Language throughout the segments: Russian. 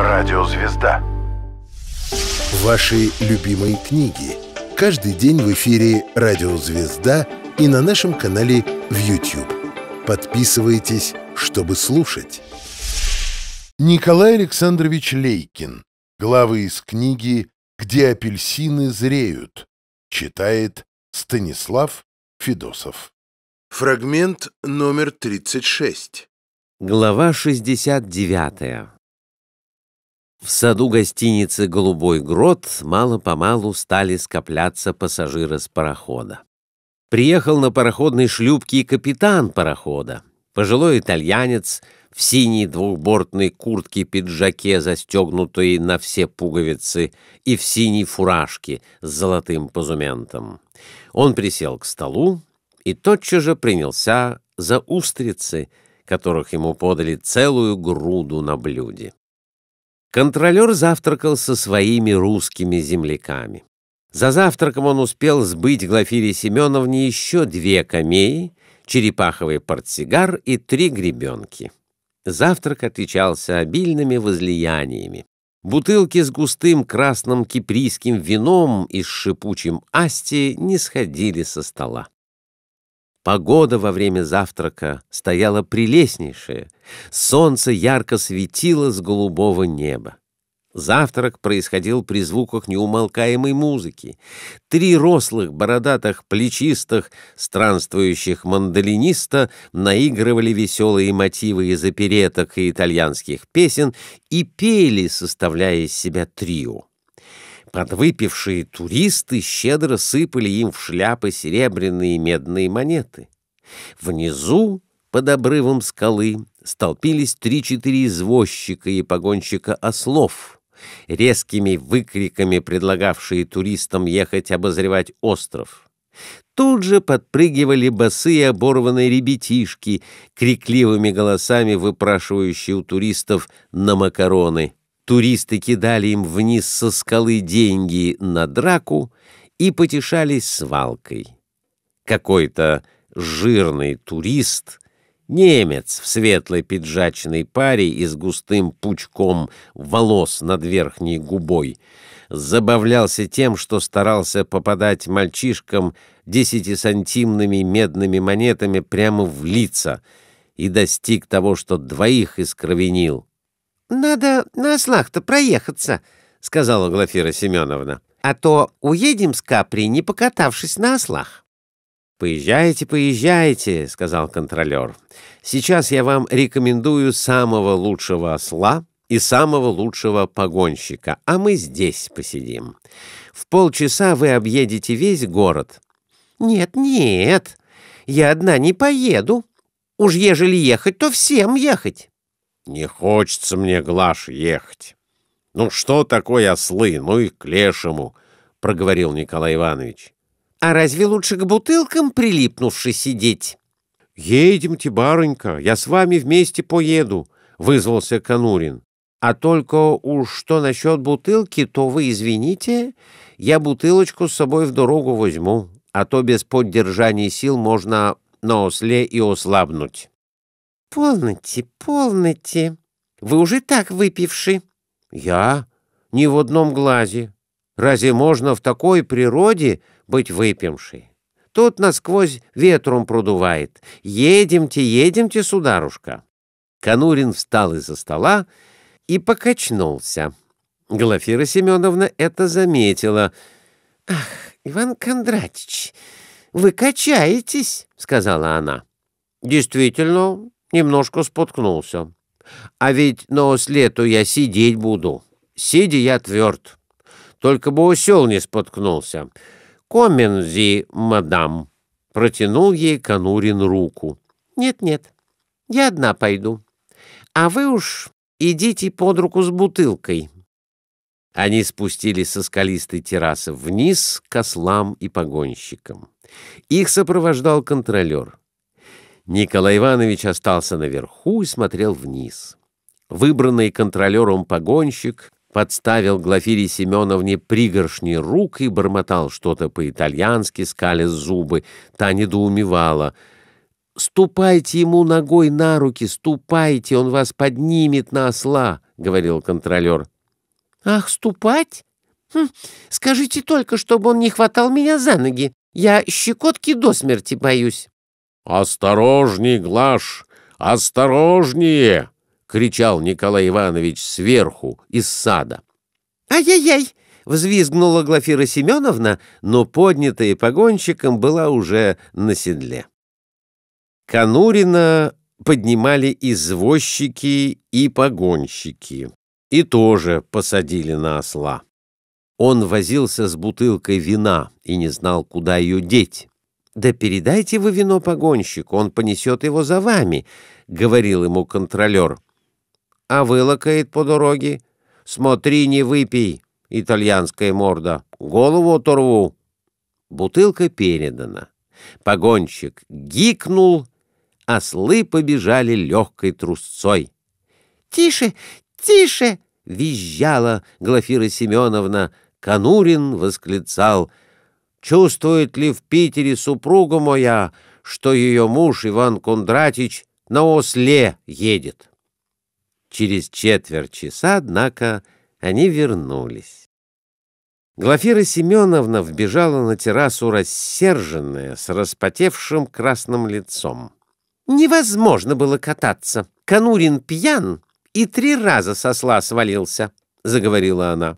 Радиозвезда. Ваши любимые книги. Каждый день в эфире «Радиозвезда» и на нашем канале в YouTube. Подписывайтесь, чтобы слушать. Николай Александрович Лейкин. Главы из книги «Где апельсины зреют» читает Станислав Федосов. Фрагмент номер 36. Глава 69. В саду гостиницы «Голубой грот» мало-помалу стали скопляться пассажиры с парохода. Приехал на пароходной шлюпке и капитан парохода, пожилой итальянец в синей двухбортной куртке-пиджаке, застегнутой на все пуговицы, и в синей фуражке с золотым позументом. Он присел к столу и тотчас же принялся за устрицы, которых ему подали целую груду на блюде. Контролер завтракал со своими русскими земляками. За завтраком он успел сбыть Глафире Семеновне еще две камеи, черепаховый портсигар и три гребенки. Завтрак отличался обильными возлияниями. Бутылки с густым красным киприйским вином и с шипучим асти не сходили со стола. Погода во время завтрака стояла прелестнейшая, солнце ярко светило с голубого неба. Завтрак происходил при звуках неумолкаемой музыки. Три рослых, бородатых, плечистых, странствующих мандолиниста наигрывали веселые мотивы из опереток и итальянских песен и пели, составляя из себя трио. Подвыпившие туристы щедро сыпали им в шляпы серебряные и медные монеты. Внизу, под обрывом скалы, столпились три-четыре извозчика и погонщика ослов, резкими выкриками предлагавшие туристам ехать обозревать остров. Тут же подпрыгивали босые оборванные ребятишки, крикливыми голосами выпрашивающие у туристов на макароны — Туристы кидали им вниз со скалы деньги на драку и потешались свалкой. Какой-то жирный турист, немец в светлой пиджачной паре и с густым пучком волос над верхней губой, забавлялся тем, что старался попадать мальчишкам десятисантимными медными монетами прямо в лица и достиг того, что двоих искровенил. «Надо на ослах-то проехаться», — сказала Глафира Семеновна. «А то уедем с Капри, не покатавшись на ослах». «Поезжайте, поезжайте», — сказал контролер. «Сейчас я вам рекомендую самого лучшего осла и самого лучшего погонщика, а мы здесь посидим. В полчаса вы объедете весь город». «Нет, нет, я одна не поеду. Уж ежели ехать, то всем ехать» не хочется мне, Глаш, ехать. Ну что такое ослы, ну и к лешему, — проговорил Николай Иванович. А разве лучше к бутылкам прилипнувши сидеть? Едемте, барынька, я с вами вместе поеду, — вызвался Конурин. А только уж что насчет бутылки, то вы извините, я бутылочку с собой в дорогу возьму, а то без поддержания сил можно на осле и ослабнуть. «Полноте, полноте! Вы уже так выпивши!» «Я? Ни в одном глазе! Разве можно в такой природе быть выпившей? Тут насквозь ветром продувает. Едемте, едемте, сударушка!» Конурин встал из-за стола и покачнулся. Глафира Семеновна это заметила. «Ах, Иван Кондратич, вы качаетесь!» — сказала она. «Действительно, Немножко споткнулся. А ведь на с лету я сидеть буду. Сидя я тверд. Только бы усел не споткнулся. Комензи, мадам. Протянул ей Конурин руку. Нет-нет, я одна пойду. А вы уж идите под руку с бутылкой. Они спустились со скалистой террасы вниз к ослам и погонщикам. Их сопровождал контролер. Николай Иванович остался наверху и смотрел вниз. Выбранный контролером погонщик подставил Глафире Семеновне пригоршни рук и бормотал что-то по-итальянски, скали зубы. Та недоумевала. «Ступайте ему ногой на руки, ступайте, он вас поднимет на осла», — говорил контролер. «Ах, ступать? Хм, скажите только, чтобы он не хватал меня за ноги. Я щекотки до смерти боюсь». «Осторожней, Глаш! Осторожнее!» — кричал Николай Иванович сверху, из сада. «Ай-яй-яй!» — взвизгнула Глафира Семеновна, но поднятая погонщиком была уже на седле. Канурина поднимали извозчики и погонщики, и тоже посадили на осла. Он возился с бутылкой вина и не знал, куда ее деть. «Да передайте вы вино погонщику, он понесет его за вами», — говорил ему контролер. «А вылакает по дороге. Смотри, не выпей, итальянская морда, голову оторву». Бутылка передана. Погонщик гикнул, ослы а побежали легкой трусцой. «Тише, тише!» — визжала Глафира Семеновна. Канурин восклицал чувствует ли в Питере супруга моя, что ее муж Иван Кондратич на осле едет. Через четверть часа, однако, они вернулись. Глафира Семеновна вбежала на террасу рассерженная, с распотевшим красным лицом. «Невозможно было кататься. Конурин пьян и три раза со сла свалился», — заговорила она.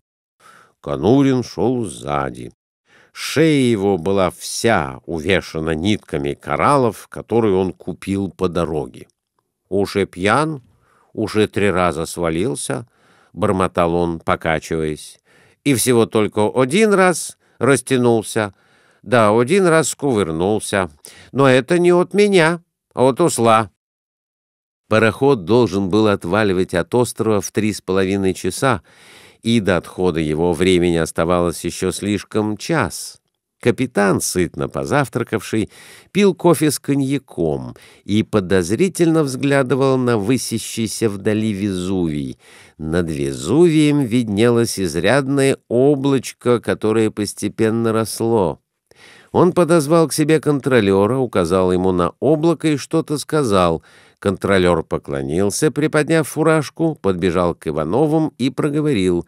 Конурин шел сзади. Шея его была вся увешана нитками кораллов, которые он купил по дороге. «Уже пьян, уже три раза свалился», — бормотал он, покачиваясь. «И всего только один раз растянулся, да, один раз кувырнулся. Но это не от меня, а от усла». Пароход должен был отваливать от острова в три с половиной часа, и до отхода его времени оставалось еще слишком час. Капитан, сытно позавтракавший, пил кофе с коньяком и подозрительно взглядывал на высящийся вдали Везувий. Над Везувием виднелось изрядное облачко, которое постепенно росло. Он подозвал к себе контролера, указал ему на облако и что-то сказал — Контролер поклонился, приподняв фуражку, подбежал к Ивановым и проговорил.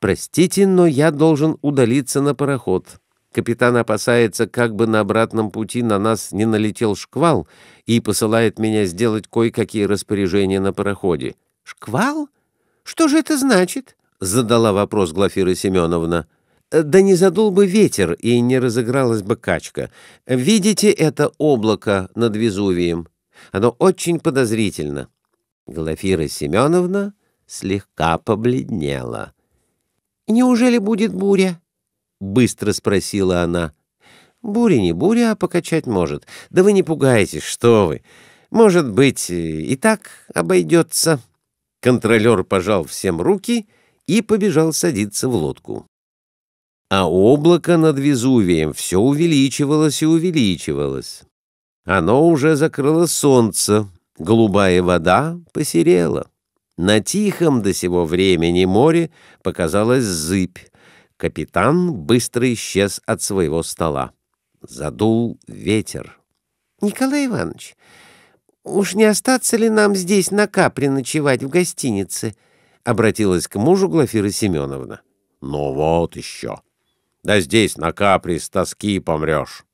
«Простите, но я должен удалиться на пароход. Капитан опасается, как бы на обратном пути на нас не налетел шквал и посылает меня сделать кое-какие распоряжения на пароходе». «Шквал? Что же это значит?» — задала вопрос Глафира Семеновна. «Да не задул бы ветер, и не разыгралась бы качка. Видите это облако над Везувием?» Оно очень подозрительно. Глафира Семеновна слегка побледнела. «Неужели будет буря?» — быстро спросила она. «Буря не буря, а покачать может. Да вы не пугайтесь, что вы. Может быть, и так обойдется». Контролер пожал всем руки и побежал садиться в лодку. А облако над Везувием все увеличивалось и увеличивалось. Оно уже закрыло солнце, голубая вода посерела. На тихом до сего времени море показалась зыбь. Капитан быстро исчез от своего стола. Задул ветер. «Николай Иванович, уж не остаться ли нам здесь на капре ночевать в гостинице?» — обратилась к мужу Глафира Семеновна. «Ну вот еще! Да здесь на капре с тоски помрешь!»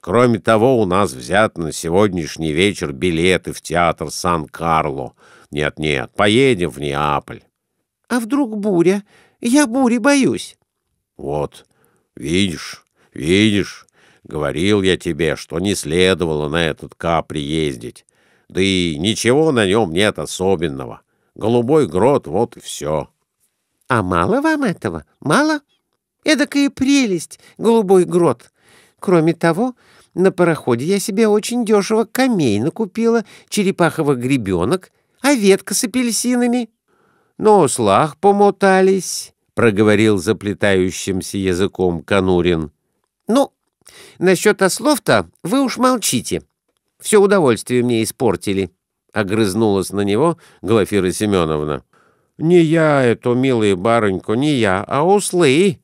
Кроме того, у нас взят на сегодняшний вечер билеты в театр Сан-Карло. Нет-нет, поедем в Неаполь. А вдруг буря? Я бури боюсь. Вот, видишь, видишь, говорил я тебе, что не следовало на этот Капри ездить. Да и ничего на нем нет особенного. Голубой грот, вот и все. А мало вам этого? Мало? Эдакая прелесть, голубой грот. Кроме того, на пароходе я себе очень дешево камей накупила, черепаховых гребенок, а ветка с апельсинами. Но «Ну, слах помотались, — проговорил заплетающимся языком Конурин. Ну, насчет ослов-то вы уж молчите. Все удовольствие мне испортили, — огрызнулась на него Глафира Семеновна. «Не я эту, милую барыньку, не я, а услы!»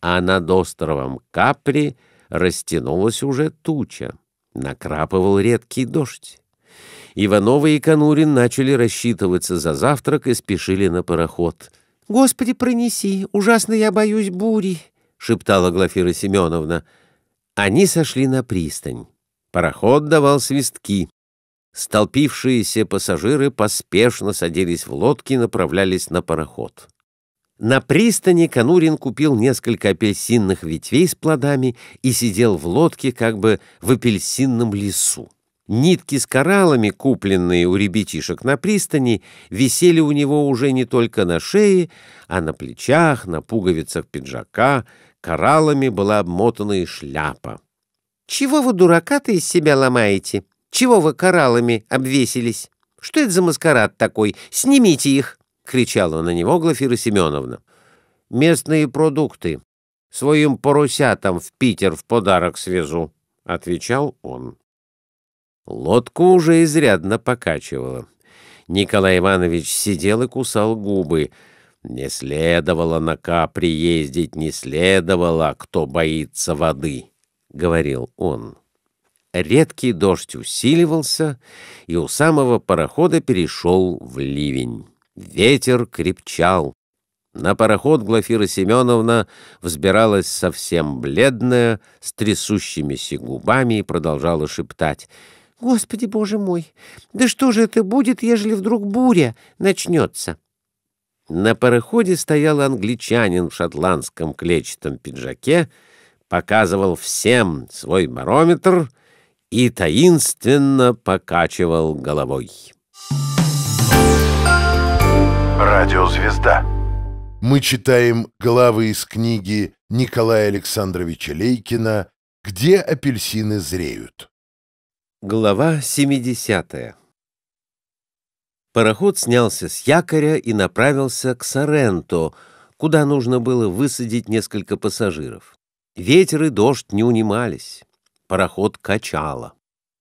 А над островом Капри — растянулась уже туча, накрапывал редкий дождь. Ивановы и Конурин начали рассчитываться за завтрак и спешили на пароход. «Господи, пронеси! Ужасно я боюсь бури!» — шептала Глафира Семеновна. Они сошли на пристань. Пароход давал свистки. Столпившиеся пассажиры поспешно садились в лодки и направлялись на пароход. На пристани Конурин купил несколько апельсинных ветвей с плодами и сидел в лодке как бы в апельсинном лесу. Нитки с кораллами, купленные у ребятишек на пристани, висели у него уже не только на шее, а на плечах, на пуговицах пиджака, кораллами была обмотана и шляпа. «Чего вы, дурака-то, из себя ломаете? Чего вы кораллами обвесились? Что это за маскарад такой? Снимите их!» кричала на него Глафира Семеновна. «Местные продукты. Своим поросятам в Питер в подарок свезу», — отвечал он. Лодку уже изрядно покачивала. Николай Иванович сидел и кусал губы. Не следовало на Капри ездить, не следовало, кто боится воды, — говорил он. Редкий дождь усиливался и у самого парохода перешел в ливень. Ветер крепчал. На пароход Глафира Семеновна взбиралась совсем бледная, с трясущимися губами и продолжала шептать. «Господи, боже мой! Да что же это будет, ежели вдруг буря начнется?» На пароходе стоял англичанин в шотландском клетчатом пиджаке, показывал всем свой барометр и таинственно покачивал головой. Радиозвезда. Мы читаем главы из книги Николая Александровича Лейкина «Где апельсины зреют». Глава 70. Пароход снялся с якоря и направился к Соренто, куда нужно было высадить несколько пассажиров. Ветер и дождь не унимались. Пароход качало.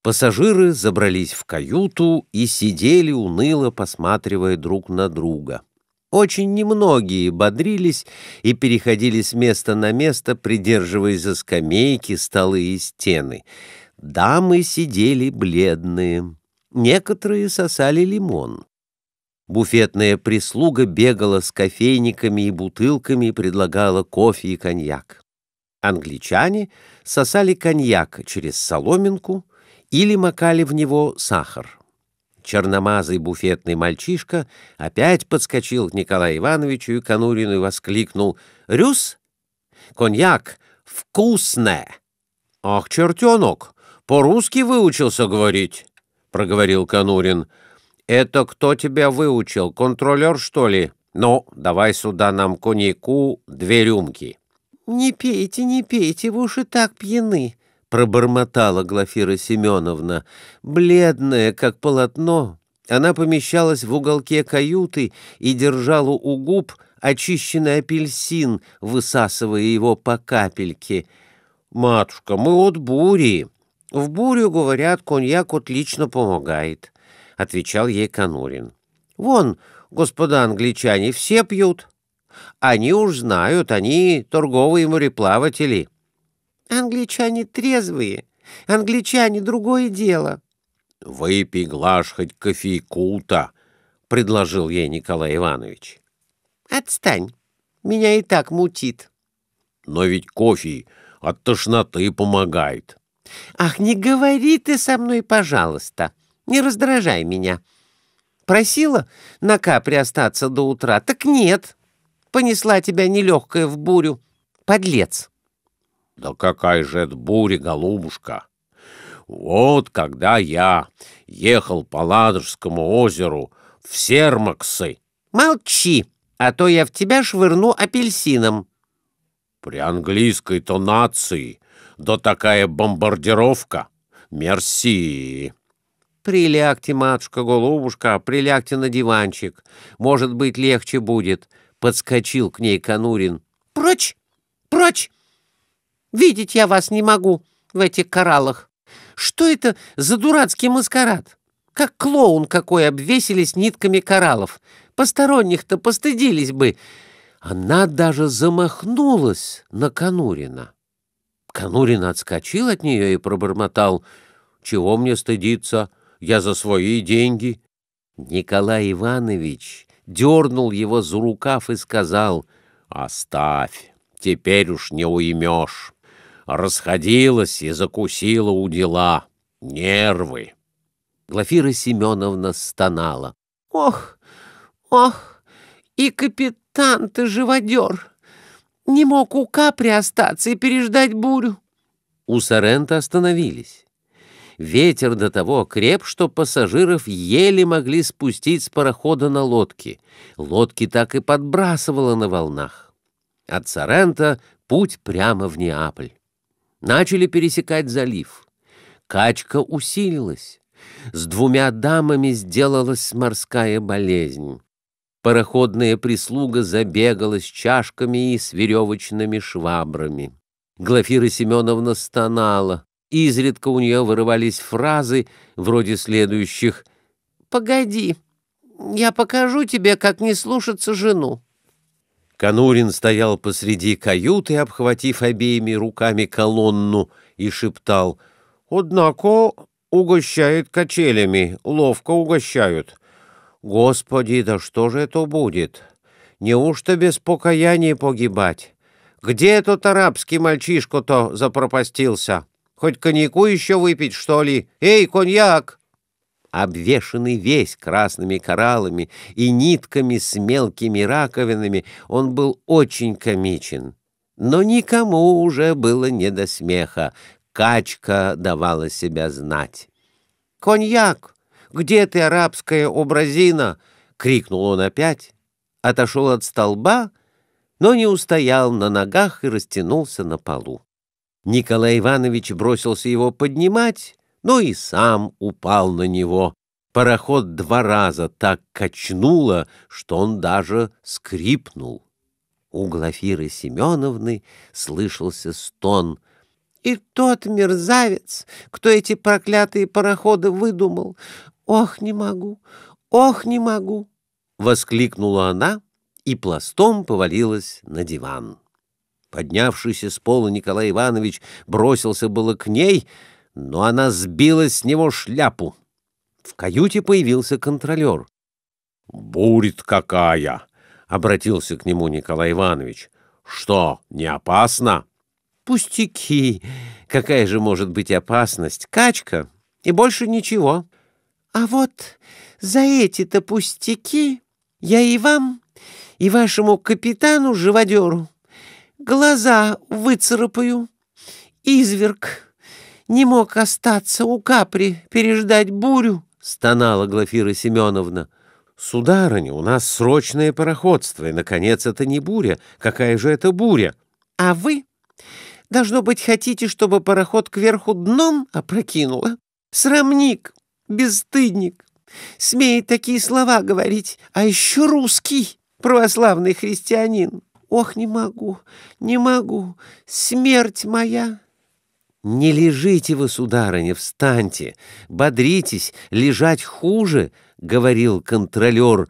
Пассажиры забрались в каюту и сидели уныло, посматривая друг на друга. Очень немногие бодрились и переходили с места на место, придерживаясь за скамейки, столы и стены. Дамы сидели бледные. Некоторые сосали лимон. Буфетная прислуга бегала с кофейниками и бутылками и предлагала кофе и коньяк. Англичане сосали коньяк через соломинку, или макали в него сахар. Черномазый буфетный мальчишка опять подскочил к Николаю Ивановичу и Конурину и воскликнул «Рюс! Коньяк! Вкусное!» «Ах, чертенок! По-русски выучился говорить!» — проговорил Конурин. «Это кто тебя выучил? Контролер, что ли? Ну, давай сюда нам коньяку две рюмки». «Не пейте, не пейте, вы уж и так пьяны», — пробормотала Глафира Семеновна. Бледная, как полотно, она помещалась в уголке каюты и держала у губ очищенный апельсин, высасывая его по капельке. «Матушка, мы от бури. В бурю, говорят, коньяк отлично помогает», — отвечал ей Конурин. «Вон, господа англичане, все пьют. Они уж знают, они торговые мореплаватели». «Англичане трезвые. Англичане — другое дело». «Выпей, Глаш, хоть кофейку-то», — предложил ей Николай Иванович. «Отстань. Меня и так мутит». «Но ведь кофе от тошноты помогает». «Ах, не говори ты со мной, пожалуйста. Не раздражай меня. Просила на капре остаться до утра, так нет. Понесла тебя нелегкая в бурю. Подлец!» Да какая же это буря, голубушка! Вот когда я ехал по Ладожскому озеру в Сермаксы... Молчи, а то я в тебя швырну апельсином. При английской тонации, да такая бомбардировка! Мерси! Прилягте, матушка-голубушка, прилягте на диванчик. Может быть, легче будет. Подскочил к ней Конурин. Прочь! Прочь! Видеть я вас не могу в этих кораллах. Что это за дурацкий маскарад? Как клоун какой обвесились нитками кораллов. Посторонних-то постыдились бы. Она даже замахнулась на Конурина. Конурин отскочил от нее и пробормотал. «Чего мне стыдиться? Я за свои деньги». Николай Иванович дернул его за рукав и сказал, «Оставь, теперь уж не уймешь» расходилась и закусила у дела. Нервы. Глафира Семеновна стонала. «Ох, ох, и капитан ты живодер! Не мог у капри остаться и переждать бурю!» У Сорента остановились. Ветер до того креп, что пассажиров еле могли спустить с парохода на лодки. Лодки так и подбрасывало на волнах. От Сорента путь прямо в Неаполь. Начали пересекать залив. Качка усилилась. С двумя дамами сделалась морская болезнь. Пароходная прислуга забегала с чашками и с веревочными швабрами. Глафира Семеновна стонала. Изредка у нее вырывались фразы вроде следующих «Погоди, я покажу тебе, как не слушаться жену». Канурин стоял посреди каюты, обхватив обеими руками колонну, и шептал «Однако угощают качелями, ловко угощают. Господи, да что же это будет? Неужто без покаяния погибать? Где этот арабский мальчишка-то запропастился? Хоть коньяку еще выпить, что ли? Эй, коньяк!» обвешанный весь красными кораллами и нитками с мелкими раковинами, он был очень комичен. Но никому уже было не до смеха. Качка давала себя знать. «Коньяк! Где ты, арабская образина?» — крикнул он опять. Отошел от столба, но не устоял на ногах и растянулся на полу. Николай Иванович бросился его поднимать, но и сам упал на него. Пароход два раза так качнуло, что он даже скрипнул. У Глафиры Семеновны слышался стон. «И тот мерзавец, кто эти проклятые пароходы выдумал! Ох, не могу! Ох, не могу!» Воскликнула она и пластом повалилась на диван. Поднявшийся с пола Николай Иванович бросился было к ней — но она сбила с него шляпу. В каюте появился контролер. «Бурит какая!» — обратился к нему Николай Иванович. «Что, не опасно?» «Пустяки! Какая же может быть опасность? Качка! И больше ничего!» «А вот за эти-то пустяки я и вам, и вашему капитану-живодеру глаза выцарапаю. Изверг!» не мог остаться у капри, переждать бурю, — стонала Глафира Семеновна. — Сударыня, у нас срочное пароходство, и, наконец, это не буря. Какая же это буря? — А вы, должно быть, хотите, чтобы пароход кверху дном опрокинуло? Срамник, бесстыдник, смеет такие слова говорить, а еще русский, православный христианин. Ох, не могу, не могу, смерть моя, «Не лежите вы, сударыня, встаньте! Бодритесь, лежать хуже!» — говорил контролер.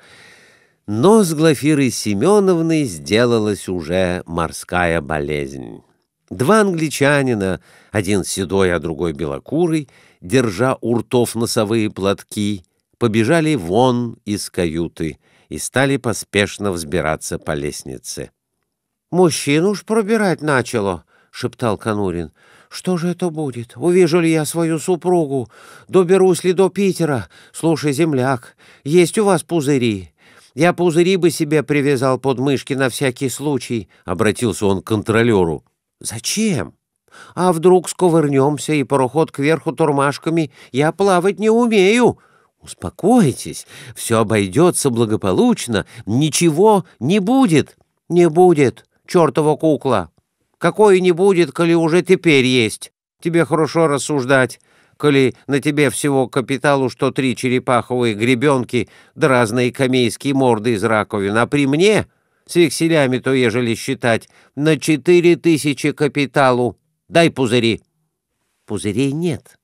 Но с Глафирой Семеновной сделалась уже морская болезнь. Два англичанина, один седой, а другой белокурый, держа у ртов носовые платки, побежали вон из каюты и стали поспешно взбираться по лестнице. Мужчину уж пробирать начало», — шептал Конурин. Что же это будет? Увижу ли я свою супругу? Доберусь ли до Питера? Слушай, земляк, есть у вас пузыри? Я пузыри бы себе привязал под мышки на всякий случай, — обратился он к контролеру. Зачем? А вдруг сковырнемся, и пароход кверху тормашками? Я плавать не умею. Успокойтесь, все обойдется благополучно, ничего не будет. Не будет, чертова кукла. Какой не будет, коли уже теперь есть. Тебе хорошо рассуждать, коли на тебе всего капиталу, что три черепаховые гребенки да разные камейские морды из раковин, а при мне, с векселями то ежели считать, на четыре тысячи капиталу. Дай пузыри». «Пузырей нет»,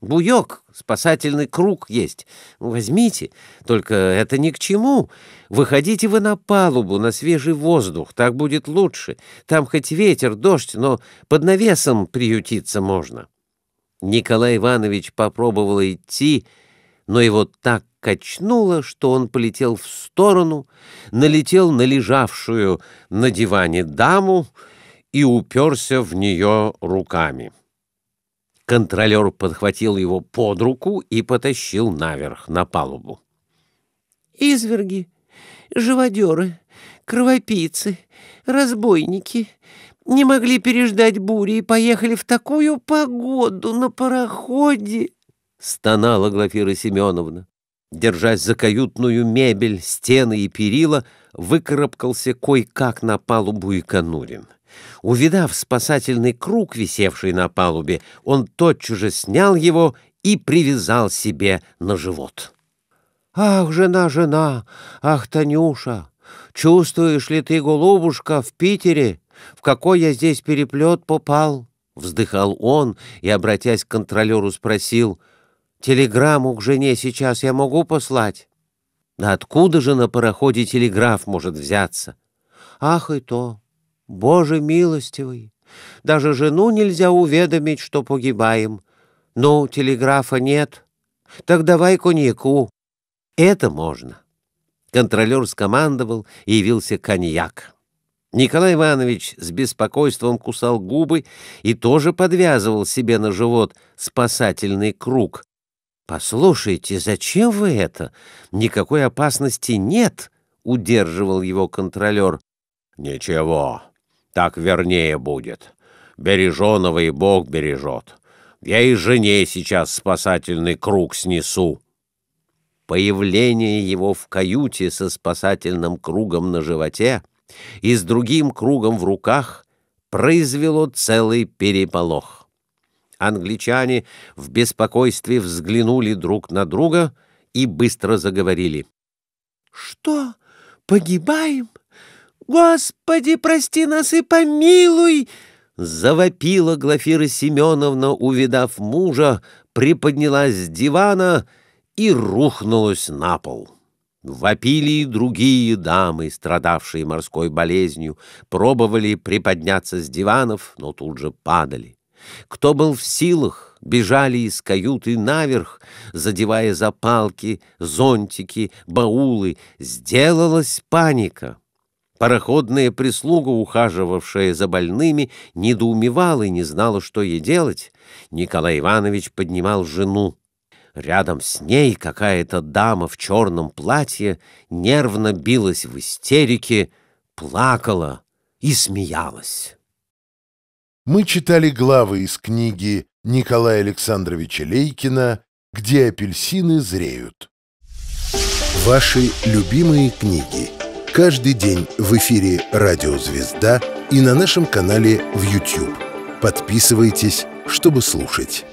Буёк, спасательный круг есть. Возьмите, только это ни к чему. Выходите вы на палубу, на свежий воздух, так будет лучше. Там хоть ветер, дождь, но под навесом приютиться можно. Николай Иванович попробовал идти, но его так качнуло, что он полетел в сторону, налетел на лежавшую на диване даму и уперся в нее руками. Контролер подхватил его под руку и потащил наверх, на палубу. «Изверги, живодеры, кровопийцы, разбойники не могли переждать бури и поехали в такую погоду на пароходе!» — стонала Глафира Семеновна. Держась за каютную мебель, стены и перила, выкарабкался кой-как на палубу и конурин. Увидав спасательный круг, висевший на палубе, он тотчас же снял его и привязал себе на живот. «Ах, жена, жена! Ах, Танюша! Чувствуешь ли ты, голубушка, в Питере, в какой я здесь переплет попал?» Вздыхал он и, обратясь к контролеру, спросил, «Телеграмму к жене сейчас я могу послать?» «Да откуда же на пароходе телеграф может взяться?» «Ах и то! Боже милостивый, даже жену нельзя уведомить, что погибаем. Ну, телеграфа нет, так давай коньяку. Это можно. Контролер скомандовал, и явился коньяк. Николай Иванович с беспокойством кусал губы и тоже подвязывал себе на живот спасательный круг. «Послушайте, зачем вы это? Никакой опасности нет!» — удерживал его контролер. «Ничего, так вернее будет. Береженого и Бог бережет. Я и жене сейчас спасательный круг снесу. Появление его в каюте со спасательным кругом на животе и с другим кругом в руках произвело целый переполох. Англичане в беспокойстве взглянули друг на друга и быстро заговорили. — Что, погибаем? «Господи, прости нас и помилуй!» Завопила Глафира Семеновна, увидав мужа, приподнялась с дивана и рухнулась на пол. Вопили и другие дамы, страдавшие морской болезнью, пробовали приподняться с диванов, но тут же падали. Кто был в силах, бежали из каюты наверх, задевая запалки, зонтики, баулы. Сделалась паника. Пароходная прислуга, ухаживавшая за больными, недоумевала и не знала, что ей делать. Николай Иванович поднимал жену. Рядом с ней какая-то дама в черном платье нервно билась в истерике, плакала и смеялась. Мы читали главы из книги Николая Александровича Лейкина «Где апельсины зреют». Ваши любимые книги – Каждый день в эфире «Радио Звезда» и на нашем канале в YouTube. Подписывайтесь, чтобы слушать.